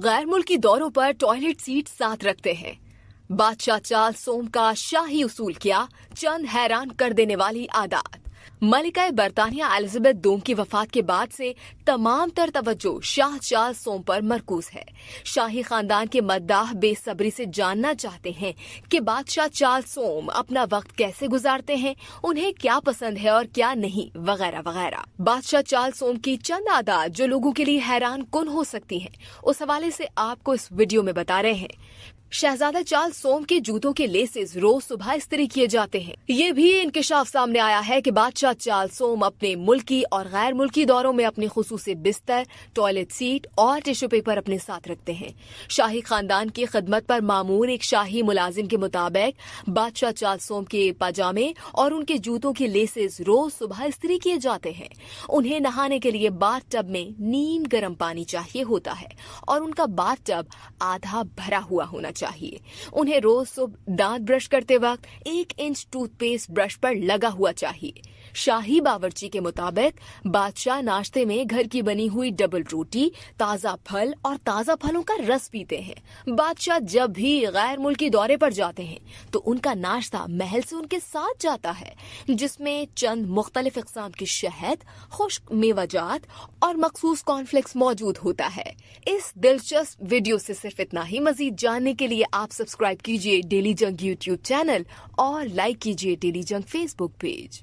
गैर मुल्की दौरों पर टॉयलेट सीट साथ रखते हैं बादशाह चाल सोम का शाही उसूल किया चंद हैरान कर देने वाली आदत मलिका बरतानिया एलिजाबेथ दो की वफात के बाद से तमाम तर तवज्जो शाह चाल सोम पर मरकूज है शाही खानदान के मद्दाह बेसब्री से जानना चाहते हैं कि बादशाह चाल सोम अपना वक्त कैसे गुजारते हैं उन्हें क्या पसंद है और क्या नहीं वगैरह वगैरह बादशाह चाल सोम की चंद आदात जो लोगों के लिए हैरान कन हो सकती है उस हवाले से आपको इस वीडियो में बता रहे हैं शहजादा चाल सोम के जूतों के लेसेस रोज सुबह स्त्री किए जाते हैं ये भी इंकशाफ सामने आया है कि बादशाह चाल सोम अपने मुल्की और गैर मुल्की दौरों में अपने खसूस बिस्तर टॉयलेट सीट और टिश्यू पेपर अपने साथ रखते हैं शाही खानदान की खदमत पर मामूर एक शाही मुलाजिम के मुताबिक बादशाह चाल सोम के पाजामे और उनके जूतों के लेसेस रोज सुबह स्त्री किए जाते हैं उन्हें नहाने के लिए बाथ टब में नीम गर्म पानी चाहिए होता है और उनका बाथ टब आधा भरा हुआ होना चाहिए चाहिए उन्हें रोज सुबह दांत ब्रश करते वक्त एक इंच टूथपेस्ट ब्रश पर लगा हुआ चाहिए शाही बावर्ची के मुताबिक बादशाह नाश्ते में घर की बनी हुई डबल रोटी ताजा फल और ताजा फलों का रस पीते हैं बादशाह जब भी गैर मुल्की दौरे पर जाते हैं तो उनका नाश्ता महल से उनके साथ जाता है जिसमें चंद मुख्तलिफ इकसाम की शहद खुश्क मेवाजात और मखसूस कॉर्नफ्लेक्स मौजूद होता है इस दिलचस्प वीडियो से सिर्फ इतना ही मजीद जानने के लिए आप सब्सक्राइब कीजिए डेली जंग यूट्यूब चैनल और लाइक कीजिए डेली जंग फेसबुक पेज